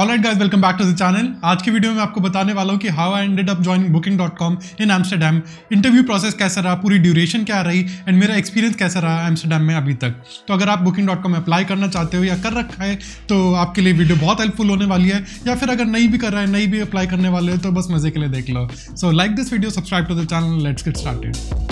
eight guys welcome back to the channel आज की video में आपको बताने वाला हूँ कि how I ended up joining booking dot com in Amsterdam interview process कैसा रहा पूरी ड्यूरेशन क्या रही एंड मेरा एक्सपीरियंस कैसा रहा एम्स्टरडेम में अभी तक तो अगर आप बुकिंग डॉट कॉम अप्लाई करना चाहते हो या कर रखा है तो आपके लिए वीडियो बहुत हेल्पफुल होने वाली है या फिर अगर नहीं भी कर रहा है नहीं भी अप्लाई करने वाले हो तो बस मजे के लिए देख लो so like this video subscribe to the channel let's get started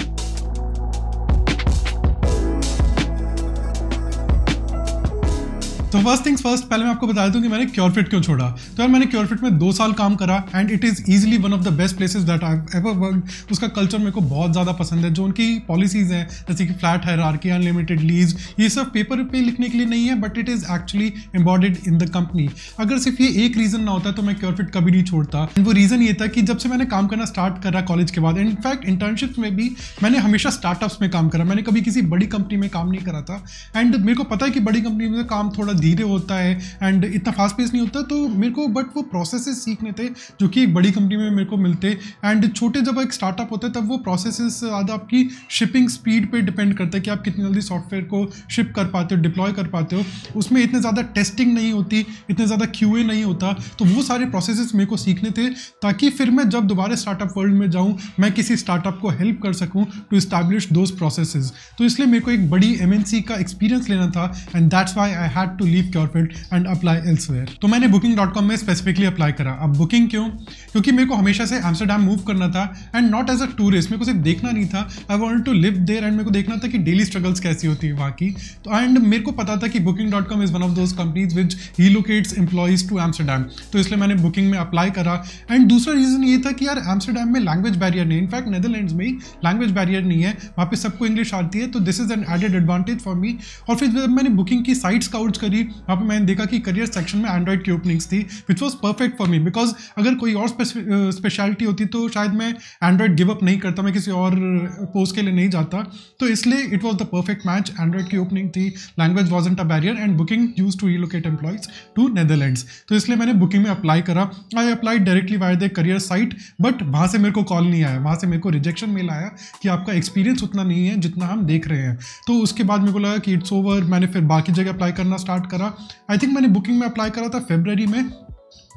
तो फर्स्ट थिंग्स फर्स्ट पहले मैं आपको बता दूं कि मैंने क्योरफिट क्यों छोड़ा तो यार मैंने क्योरफिट में दो साल काम करा and it is easily one of the best places that I ever work उसका कल्चर मेरे को बहुत ज़्यादा पसंद है जो उनकी पॉलिसीज़ हैं जैसे कि फ्लैट हैरारकी अनलिमिटेड लीज ये सब पेपर पे लिखने के लिए नहीं है but it is actually embodied in the company अगर सिर्फ ये एक रीज़न ना होता तो मैं क्योरफिट कभी नहीं छोड़ता एंड वो रीज़न ये था कि जब से मैंने काम करना स्टार्ट करा कॉलेज के बाद इनफैक्ट इंटर्नशिप में भी मैंने हमेशा स्टार्टअप्स में काम करा मैंने कभी किसी बड़ी कंपनी में काम नहीं करा था एंड मेरे को पता है कि बड़ी कंपनी में काम थोड़ा धीरे होता है एंड इतना फास्ट पेस नहीं होता तो मेरे को बट वो प्रोसेसेस सीखने थे जो कि एक बड़ी कंपनी में मेरे को मिलते एंड छोटे जब एक स्टार्टअप होता है तब वो प्रोसेसेस ज़्यादा आपकी शिपिंग स्पीड पे डिपेंड करता है कि आप कितनी जल्दी सॉफ्टवेयर को शिप कर पाते हो डिप्लॉय कर पाते हो उसमें इतने ज़्यादा टेस्टिंग नहीं होती इतने ज़्यादा क्यू नहीं होता तो वो सारे प्रोसेसेस मेरे को सीखने थे ताकि फिर मैं जब दोबारा स्टार्टअप वर्ल्ड में जाऊँ मैं किसी स्टार्टअप को हेल्प कर सकूँ टू इस्टेब्लिश दोज प्रोसेस तो इसलिए मेरे को एक बड़ी एम का एक्सपीरियंस लेना था and that's why I had to leave Curefield and apply elsewhere तो मैंने बुकिंग डॉट कॉम में स्पेसिफिकली अप्लाई करा अब बुकिंग क्यों क्योंकि मेरे को हमेशा से एम्स्टरडेम मूव करना था and not as a tourist मेरे को सिर्फ देखना नहीं था I want to live there and मेरे को देखना था कि डेली स्ट्रगल्स कैसी होती है वहाँ की तो एंड मेरे को पता था कि booking dot com is one of those companies which ही लोकेट्स एम्प्लॉयज़ टू एम्स्टरडेम तो इसलिए मैंने बुकिंग में अप्लाई करा एंड दूसरा रीज़न ये था कि यार एम्स्टरडेम में लैंग्वेज बैरियर नहीं इनफैक्ट नेदरलैंड में ही लैंग्वेज बैरियर नहीं है वहाँ पर सबको इंग्लिश आती है तो this is an added advantage for me और फिर जब मैंने बुकिंग की साइट्स काउट करी थी वहाँ पर मैंने देखा कि करियर सेक्शन में एंड्रॉइड की ओपनिंग्स थी which was perfect for me because अगर कोई और स्पेशलिटी होती तो शायद मैं एंड्रॉयड गिव अप नहीं करता मैं किसी और पोस्ट के लिए नहीं जाता तो इसलिए it was the perfect match Android की ओपनिंग थी language was a barrier and booking use to relocate employees to Netherlands तो इसलिए मैंने बुकिंग में अप्लाई करा I apply directly via the career site but वहाँ से मेरे को कॉल नहीं आया वहाँ से मेरे को रिजेक्शन मिल आया कि आपका एक्सपीरियंस उतना नहीं है जितना हम देख रहे हैं तो उसके बाद मेरे को लगा कि इट्स ओवर मैंने फिर बाकी जगह अप्लाई करना स्टार्ट करा आई थिंक मैंने बुकिंग में अप्लाई करा था फेबररी में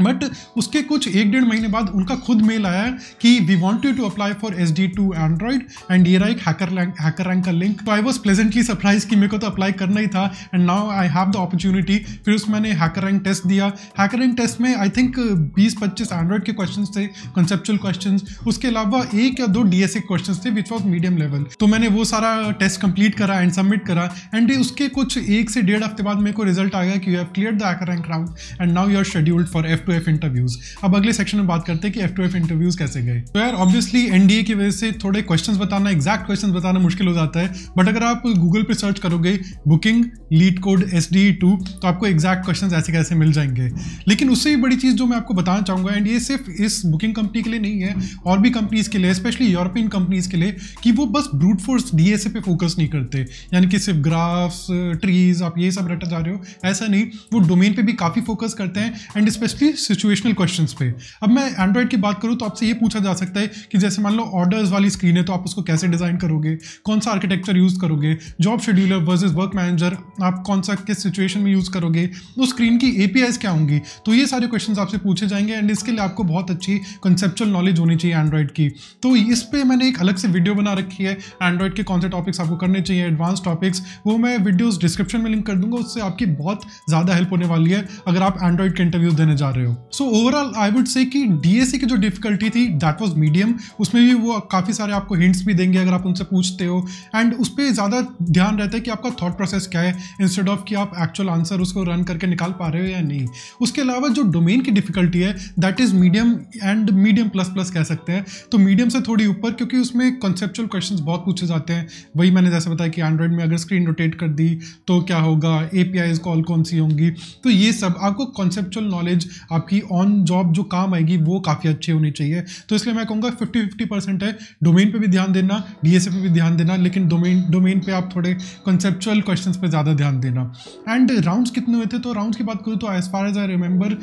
बट उसके कुछ एक डेढ़ महीने बाद उनका खुद मेल आया कि we want you to apply for S D two Android and ये राइक हैकर हैकर रैंक का लिंक तो आई वॉज प्लेजेंटली सरप्राइज कि मेरे को तो अप्लाई करना ही था and now I have the opportunity फिर उसमें मैंने हैकर रैंक टेस्ट दिया हैकर रैंक टेस्ट में आई थिंक बीस पच्चीस एंड्रॉइड के क्वेश्चन थे कंसेप्चुअल क्वेश्चन उसके अलावा एक या दो डी एस ए क्वेश्चन थे विच वॉज मीडियम लेवल तो मैंने वो सारा टेस्ट कंप्लीट करा एंड सबमिट करा एंड उसके कुछ एक से डेढ़ हफ्ते बाद मेरे को रिजल्ट आ गया कि you have clear the HackerRank round and now you are scheduled for F F to F interviews अब अगले सेक्शन में बात करते हैं कि एफ टू एफ इंटरव्यूज कैसे गए तो यार ऑब्वियसली एनडीए की वजह से थोड़े क्वेश्चन बताना एग्जैक्ट क्वेश्चन बताना मुश्किल हो जाता है बट अगर आप गूगल पर सर्च करोगे Booking LeetCode S D two तो आपको एग्जैक्ट क्वेश्चन ऐसे कैसे मिल जाएंगे लेकिन उससे भी बड़ी चीज़ जो मैं आपको बताना चाहूँगा एंड ये सिर्फ इस बुकिंग कंपनी के लिए नहीं है और भी कंपनीज के लिए स्पेशली यूरोपियन कंपनीज के लिए कि वो बस ब्रूट फोर्स डीएसए पे फोकस नहीं करते यानी कि सिर्फ ग्राफ्स ट्रीज आप ये सब रटा जा रहे हो ऐसा नहीं वो डोमेन पे भी काफ़ी फोकस करते हैं एंड स्पेशली सिचुएशनल क्वेश्चन पे अब मैं एंड्रॉयड की बात करूँ तो आपसे ये पूछा जा सकता है कि जैसे मान लो ऑर्डर्स वाली स्क्रीन है तो आप उसको कैसे डिज़ाइन करोगे कौन सा आर्किटेक्चर यूज़ करोगे job scheduler versus work manager आप कौन सा किस सिचुएशन में यूज़ करोगे उस स्क्रीन की ए क्या होंगी तो ये सारे क्वेश्चन आपसे पूछे जाएंगे एंड इसके लिए आपको बहुत अच्छी कंसेप्चुअल नॉलेज होनी चाहिए एंड्रॉइड की तो इस पर मैंने एक अलग से वीडियो बना रखी है एंड्रॉइड के कौन से टॉपिक्स आपको करने चाहिए एडवांस टॉपिक्स वो मैं वीडियोज़ डिस्क्रिप्शन में लिंक कर दूंगा उससे आपकी बहुत ज़्यादा हेल्प होने वाली है अगर आप एंड्रॉइड के इंटरव्यूज़ देने जा रहे हो रहे हो so overall I would say कि डीएससी की जो डिफिकल्टी थी दैट वाज मीडियम उसमें भी वो काफ़ी सारे आपको हिंट्स भी देंगे अगर आप उनसे पूछते हो एंड उस पर ज़्यादा ध्यान रहता है कि आपका थॉट प्रोसेस क्या है इंस्टेड ऑफ कि आप एक्चुअल आंसर उसको रन करके निकाल पा रहे हो या नहीं उसके अलावा जो डोमेन की डिफिकल्टी है that is medium and medium plus plus कह सकते हैं तो मीडियम से थोड़ी ऊपर क्योंकि उसमें कॉन्सेप्चुअल क्वेश्चन बहुत पूछे जाते हैं वही मैंने जैसे बताया कि एंड्रॉइड में अगर स्क्रीन रोटेट कर दी तो क्या होगा ए कॉल कौन सी होंगी तो ये सब आपको कॉन्सेप्चुअल नॉलेज आपकी ऑन जॉब जो काम आएगी वो काफ़ी अच्छी होनी चाहिए तो इसलिए मैं कहूँगा फिफ्टी फिफ्टी परसेंट है डोमेन पे भी ध्यान देना डी पे भी ध्यान देना लेकिन डोमेन डोमेन पे आप थोड़े कंसेप्चुअल क्वेश्चंस पे ज़्यादा ध्यान देना एंड राउंड्स कितने हुए थे तो राउंड्स की बात करूँ तो as far as I remember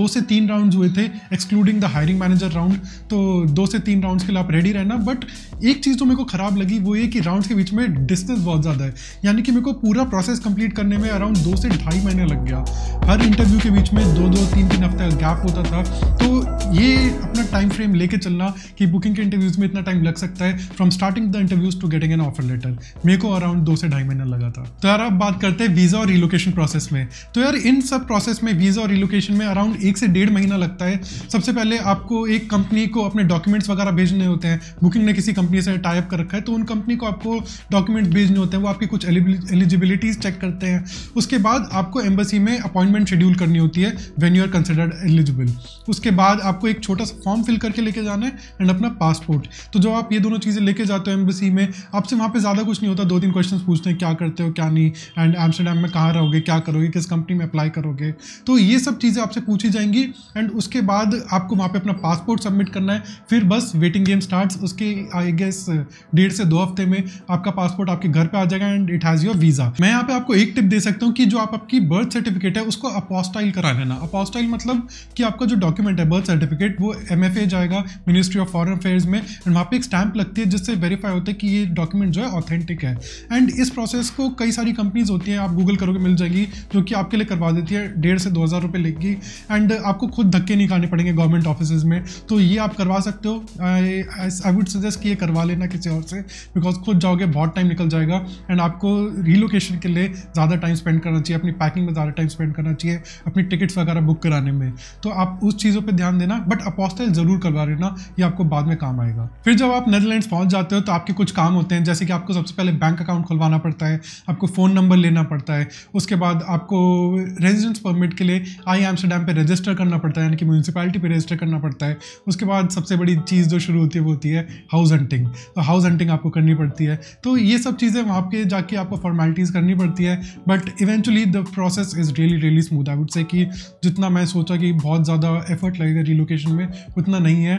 दो से तीन राउंड्स हुए थे excluding the hiring manager round तो दो से तीन राउंड्स के लिए आप रेडी रहना बट एक चीज़ जो मेरे को ख़राब लगी वो ये कि राउंड्स के बीच में डिस्टेंस बहुत ज़्यादा है यानी कि मेरे को पूरा प्रोसेस कंप्लीट करने में अराउंड दो से ढाई महीने लग गया हर इंटरव्यू के बीच में दो दो तीन तीन हफ्ते का गैप होता था तो ये अपना टाइम फ्रेम लेके चलना कि बुकिंग के इंटरव्यूज़ में इतना टाइम लग सकता है from starting the interviews to getting an offer letter मेरे को अराउंड दो से ढाई महीना लगा था तो यार अब बात करते हैं वीज़ा और रिलोकेशन प्रोसेस में तो यार इन सब प्रोसेस में वीज़ा और रिलोकेशन में अराउंड एक से डेढ़ महीना लगता है सबसे पहले आपको एक कंपनी को अपने डॉक्यूमेंट्स वगैरह भेजने होते हैं बुकिंग ने किसी कंपनी से टाइप कर रखा है तो उन कंपनी को आपको डॉक्यूमेंट भेजने होते हैं वो आपकी कुछ एलिजिबिलिटीज़ चेक करते हैं उसके बाद आपको एम्बेसी में अपॉइंटमेंट शेड्यूल करनी होती है when you are considered eligible उसके बाद आपको एक छोटा सा फॉर्म फिल करके लेके जाना है एंड अपना पासपोर्ट तो जब आप ये दोनों चीज़ें लेके जाते हो एम्बेसी में आपसे वहाँ पे ज़्यादा कुछ नहीं होता दो तीन क्वेश्चन पूछते हैं क्या करते हो क्या नहीं एंड एम्स्टरडेम में कहाँ रहोगे क्या करोगे किस कंपनी में अप्लाई करोगे तो ये सब चीज़ें आपसे पूछी जाएंगी एंड उसके बाद आपको वहाँ पर अपना पासपोर्ट सबमिट करना है फिर बस वेटिंग गेम स्टार्ट उसके आई गेस डेढ़ से दो हफ्ते में आपका पासपोर्ट आपके घर पर आ जाएगा and it has your visa मैं यहाँ पे आपको एक टिप दे सकता हूँ कि जो आप आपकी बर्थ सर्टिफिकेट है उसको अपोस्टाइल करा लेना अपोस्टाइल मतलब कि आपका जो डॉक्यूमेंट है बर्थ सर्टिफिकेट वो एम जाएगा मिनिस्ट्री ऑफ फॉरन अफेयर्स में एंड वहाँ पर एक स्टैंप लगती है जिससे वेरीफाई होता है कि ये डॉक्यूमेंट जो है ऑथेंटिक है एंड इस प्रोसेस को कई सारी कंपनीज होती हैं आप गूगल करोगे मिल जाएगी जो कि आपके लिए करवा देती है डेढ़ से दो हज़ार रुपये लेगी एंड आपको खुद धक्के नहीं खाने पड़ेंगे गवर्नमेंट ऑफिस में तो ये आप करवा सकते हो आई वुड सजेस्ट कि ये करवा लेना किसी और से बिकॉज खुद जाओगे बहुत टाइम निकल जाएगा एंड आपको रिलोकेशन के लिए ज़्यादा टाइम स्पेंड करना चाहिए अपनी पैकिंग में ज़्यादा टाइम स्पेंड करना चाहिए अपनी टिकट्स वगैरह बुक करा कराने में तो आप उस चीज़ों पर ध्यान देना बट अपोस्टाइल ज़रूर करवा लेना ये आपको बाद में काम आएगा फिर जब आप नेदरलैंड्स पहुंच जाते हो तो आपके कुछ काम होते हैं जैसे कि आपको सबसे पहले बैंक अकाउंट खुलवाना पड़ता है आपको फ़ोन नंबर लेना पड़ता है उसके बाद आपको रेजिडेंस परमिट के लिए आई एम्स्टरडैम पर रजिस्टर करना पड़ता है यानी कि म्यूनसिपैलिटी पर रजिस्टर करना पड़ता है उसके बाद सबसे बड़ी चीज़ जो शुरू होती है वो होती है हाउस हंटिंग तो हाउस हंटिंग आपको करनी पड़ती है तो ये सब चीज़ें वहाँ पे जाके आपको फॉर्मेलिटीज़ करनी पड़ती है but eventually the process is really really smooth I would say कि जितना मैं मैंने सोचा कि बहुत ज़्यादा एफर्ट लगेगा रिलोकेशन में उतना नहीं है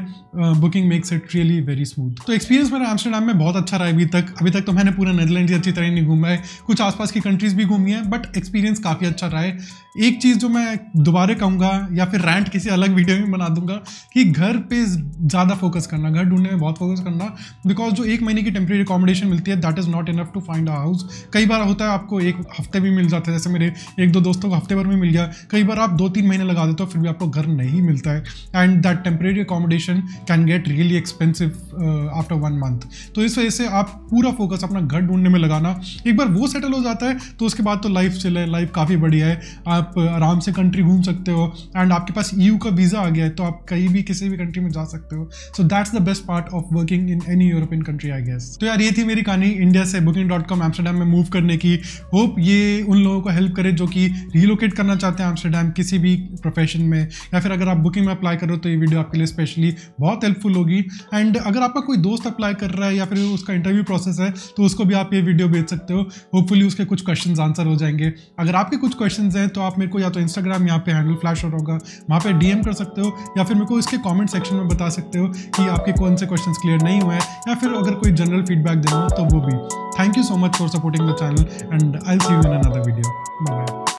Booking makes it really very smooth तो एक्सपीरियंस मेरा एम्स्टरडाम में बहुत अच्छा रहा अभी तक अभी तक तो मैंने पूरा नेदरलैंड ही अच्छी तरह नहीं घूमा है कुछ आसपास की कंट्रीज़ भी घूमी है बट एक्सपीरियंस काफ़ी अच्छा रहा है एक चीज़ जो मैं दोबारा कहूँगा या फिर रैंट किसी अलग वीडियो में बना दूंगा कि घर पे ज़्यादा फोकस करना घर ढूंढने में बहुत फोकस करना बिकॉज जो एक महीने की टेम्प्रेरी अकोमोडेशन मिलती है that is not enough to find a house कई बार होता है आपको एक हफ्ते भी मिल जाता है जैसे मेरे एक दो दोस्तों को हफ्ते भर में मिल गया कई बार आप दो तीन महीने लगा देते हो फिर भी आपको घर नहीं मिलता है and that temporary accommodation can get really expensive after one month तो इस वजह से आप पूरा फोकस अपना घर ढूंढने में लगाना एक बार वो सेटल हो जाता है तो उसके बाद तो लाइफ चले लाइफ काफ़ी बढ़िया है आप आराम से कंट्री घूम सकते हो एंड आपके पास यू का वीज़ा आ गया है तो आप कहीं भी किसी भी कंट्री में जा सकते हो so that's the best part of working in any European country I guess तो यार ये थी मेरी कहानी इंडिया से बुकिंग डॉट कॉम एम्स्टरडेम में मूव करने की होप ये उन लोगों को हेल्प करे जो कि रीलोकेट करना चाहते हैं एम्स्टरडेम किसी भी प्रोफेशन में या फिर अगर आप बुकिंग में अप्लाई कर रहे हो तो ये वीडियो आपके लिए स्पेशली बहुत हेल्पफुल होगी एंड अगर आपका कोई दोस्त अप्लाई कर रहा है या फिर उसका इंटरव्यू प्रोसेस है तो उसको भी आप ये वीडियो भेज सकते हो होपफुली उसके कुछ क्वेश्चन आंसर हो जाएंगे अगर आपके कुछ क्वेश्चन हैं तो आप मेरे को या तो इंस्टाग्राम यहाँ पे हैंडल फ्लैश हो होगा वहाँ पर डी कर सकते हो या फिर मेरे को इसके कॉमेंट सेक्शन में बता सकते हो कि आपके कौन से क्वेश्चन क्लियर नहीं हुए हैं या फिर अगर कोई जनरल फीडबैक देना हो तो वो भी thank you so much for supporting the channel and I see you in another video bye